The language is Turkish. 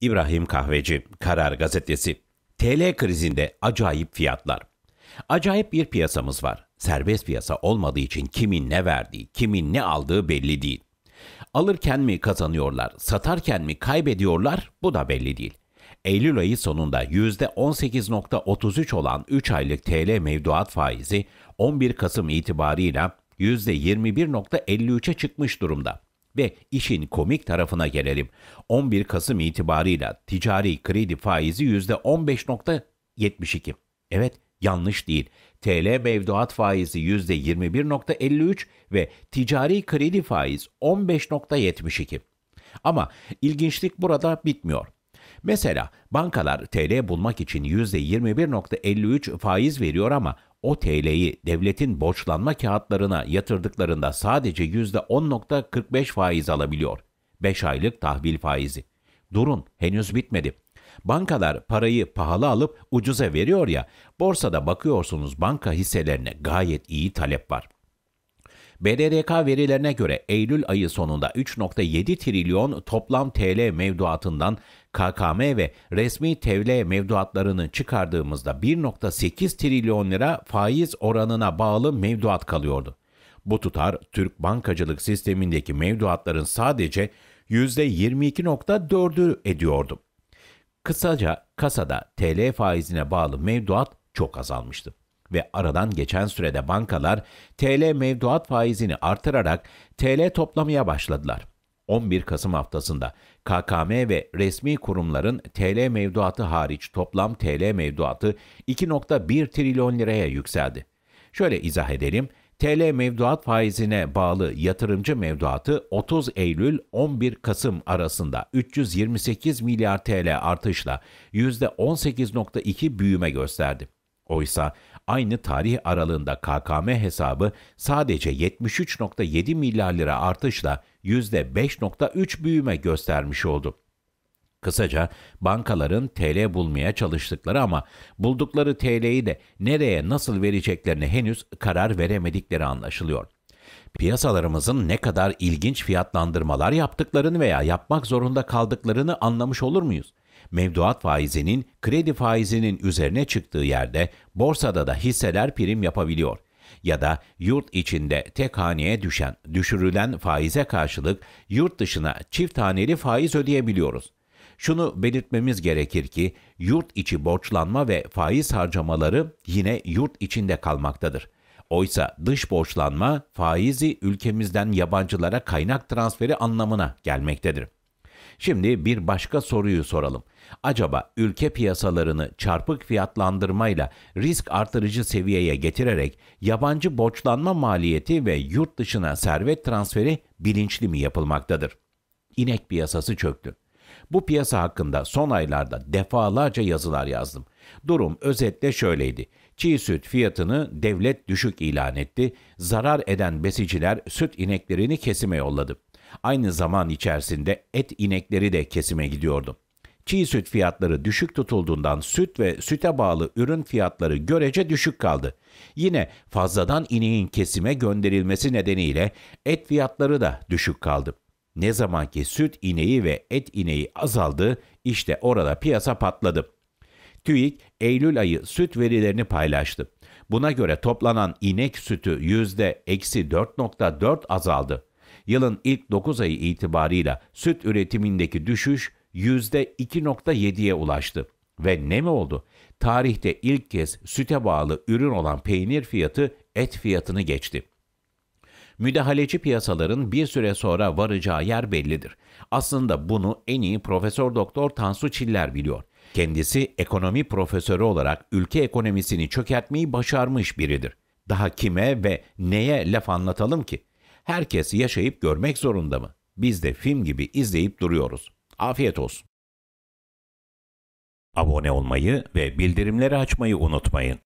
İbrahim Kahveci, Karar Gazetesi. TL krizinde acayip fiyatlar. Acayip bir piyasamız var. Serbest piyasa olmadığı için kimin ne verdiği, kimin ne aldığı belli değil. Alırken mi kazanıyorlar, satarken mi kaybediyorlar bu da belli değil. Eylül ayı sonunda %18.33 olan 3 aylık TL mevduat faizi 11 Kasım itibarıyla %21.53'e çıkmış durumda. Ve işin komik tarafına gelelim. 11 Kasım itibarıyla ticari kredi faizi %15.72. Evet, yanlış değil. TL mevduat faizi %21.53 ve ticari kredi faiz 15.72. Ama ilginçlik burada bitmiyor. Mesela bankalar TL bulmak için %21.53 faiz veriyor ama o TL'yi devletin borçlanma kağıtlarına yatırdıklarında sadece %10.45 faiz alabiliyor. 5 aylık tahvil faizi. Durun henüz bitmedi. Bankalar parayı pahalı alıp ucuza veriyor ya, borsada bakıyorsunuz banka hisselerine gayet iyi talep var. BDDK verilerine göre Eylül ayı sonunda 3.7 trilyon toplam TL mevduatından KKM ve resmi tevle mevduatlarını çıkardığımızda 1.8 trilyon lira faiz oranına bağlı mevduat kalıyordu. Bu tutar Türk bankacılık sistemindeki mevduatların sadece %22.4'ü ediyordu. Kısaca kasada TL faizine bağlı mevduat çok azalmıştı ve aradan geçen sürede bankalar TL mevduat faizini artırarak TL toplamaya başladılar. 11 Kasım haftasında KKM ve resmi kurumların TL mevduatı hariç toplam TL mevduatı 2.1 trilyon liraya yükseldi. Şöyle izah edelim. TL mevduat faizine bağlı yatırımcı mevduatı 30 Eylül 11 Kasım arasında 328 milyar TL artışla %18.2 büyüme gösterdi. Oysa aynı tarih aralığında KKM hesabı sadece 73.7 milyar lira artışla %5.3 büyüme göstermiş oldu. Kısaca bankaların TL bulmaya çalıştıkları ama buldukları TL'yi de nereye nasıl vereceklerine henüz karar veremedikleri anlaşılıyor. Piyasalarımızın ne kadar ilginç fiyatlandırmalar yaptıklarını veya yapmak zorunda kaldıklarını anlamış olur muyuz? Mevduat faizinin kredi faizinin üzerine çıktığı yerde borsada da hisseler prim yapabiliyor ya da yurt içinde tek haneye düşen, düşürülen faize karşılık yurt dışına çift haneli faiz ödeyebiliyoruz. Şunu belirtmemiz gerekir ki yurt içi borçlanma ve faiz harcamaları yine yurt içinde kalmaktadır. Oysa dış borçlanma faizi ülkemizden yabancılara kaynak transferi anlamına gelmektedir. Şimdi bir başka soruyu soralım acaba ülke piyasalarını çarpık fiyatlandırmayla risk artırıcı seviyeye getirerek yabancı borçlanma maliyeti ve yurt dışına servet transferi bilinçli mi yapılmaktadır? İnek piyasası çöktü. Bu piyasa hakkında son aylarda defalarca yazılar yazdım. Durum özetle şöyleydi. Çiğ süt fiyatını devlet düşük ilan etti. Zarar eden besiciler süt ineklerini kesime yolladı. Aynı zaman içerisinde et inekleri de kesime gidiyordu. Çiğ süt fiyatları düşük tutulduğundan süt ve süte bağlı ürün fiyatları görece düşük kaldı. Yine fazladan ineğin kesime gönderilmesi nedeniyle et fiyatları da düşük kaldı. Ne zamanki süt ineği ve et ineği azaldı, işte orada piyasa patladı. TÜİK Eylül ayı süt verilerini paylaştı. Buna göre toplanan inek sütü %-4.4 azaldı. Yılın ilk 9 ayı itibarıyla süt üretimindeki düşüş %2.7'ye ulaştı. Ve ne mi oldu? Tarihte ilk kez süte bağlı ürün olan peynir fiyatı et fiyatını geçti. Müdahaleci piyasaların bir süre sonra varacağı yer bellidir. Aslında bunu en iyi Profesör Doktor Tansu Çiller biliyor. Kendisi ekonomi profesörü olarak ülke ekonomisini çökertmeyi başarmış biridir. Daha kime ve neye laf anlatalım ki? Herkes yaşayıp görmek zorunda mı? Biz de film gibi izleyip duruyoruz. Afiyet olsun. Abone olmayı ve bildirimleri açmayı unutmayın.